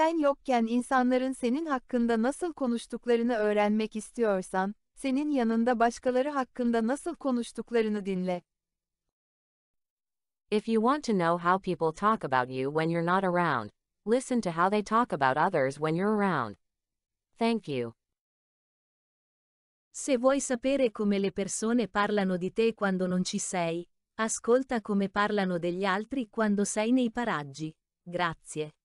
Sen yokken insanların senin hakkında nasıl konuştuklarını öğrenmek istiyorsan, senin yanında başkaları hakkında nasıl konuştuklarını dinle. If you want to know how people talk about you when you're not around, listen to how they talk about others when you're around. Thank you. Se vuoi sapere come le persone parlano di te quando non ci sei, ascolta come parlano degli altri quando sei nei paraggi. Grazie.